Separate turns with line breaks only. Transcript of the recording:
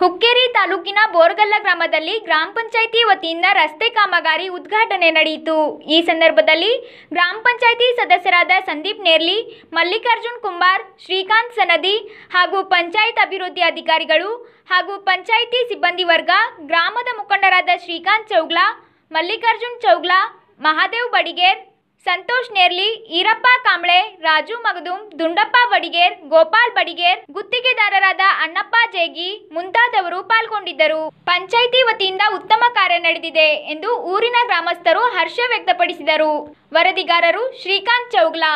ಹುಕ್ಕೇರಿ ತಾಲೂಕಿನ ಬೋರ್ಗಲ್ಲ ಗ್ರಾಮದಲ್ಲಿ ಗ್ರಾಮ ಪಂಚಾಯಿತಿ ವತಿಯಿಂದ ರಸ್ತೆ ಕಾಮಗಾರಿ ಉದ್ಘಾಟನೆ ನಡೆಯಿತು ಈ ಸಂದರ್ಭದಲ್ಲಿ ಗ್ರಾಮ ಪಂಚಾಯಿತಿ ಸದಸ್ಯರಾದ ಸಂದೀಪ್ ನೇರ್ಲಿ ಮಲ್ಲಿಕಾರ್ಜುನ್ ಕುಂಬಾರ್ ಶ್ರೀಕಾಂತ್ ಸನದಿ ಹಾಗೂ ಪಂಚಾಯತ್ ಅಭಿವೃದ್ಧಿ ಅಧಿಕಾರಿಗಳು ಹಾಗೂ ಪಂಚಾಯಿತಿ ಸಿಬ್ಬಂದಿ ವರ್ಗ ಗ್ರಾಮದ ಮುಖಂಡರಾದ ಶ್ರೀಕಾಂತ್ ಚೌಗ್ಲಾ ಮಲ್ಲಿಕಾರ್ಜುನ್ ಚೌಗ್ಲಾ ಮಹಾದೇವ್ ಬಡಿಗೇರ್ ಸಂತೋಷ್ ನೇರ್ಲಿ ಈರಪ್ಪ ಕಾಂಬ್ಳೆ ರಾಜು ಮಗದುಂ ದುಂಡಪ್ಪ ಬಡಿಗೇರ್ ಗೋಪಾಲ್ ಬಡಿಗೇರ್ ಗುತ್ತಿಗೆದಾರರಾದ ಅಣ್ಣಪ್ಪ ಜೇಗಿ ಮುಂತಾದವರು ಪಾಲ್ಗೊಂಡಿದ್ದರು ಪಂಚಾಯಿತಿ ವತಿಯಿಂದ ಉತ್ತಮ ಕಾರ್ಯ ನಡೆದಿದೆ ಎಂದು ಊರಿನ ಗ್ರಾಮಸ್ಥರು ಹರ್ಷ ವ್ಯಕ್ತಪಡಿಸಿದರು ವರದಿಗಾರರು ಶ್ರೀಕಾಂತ್ ಚೌಗ್ಲಾ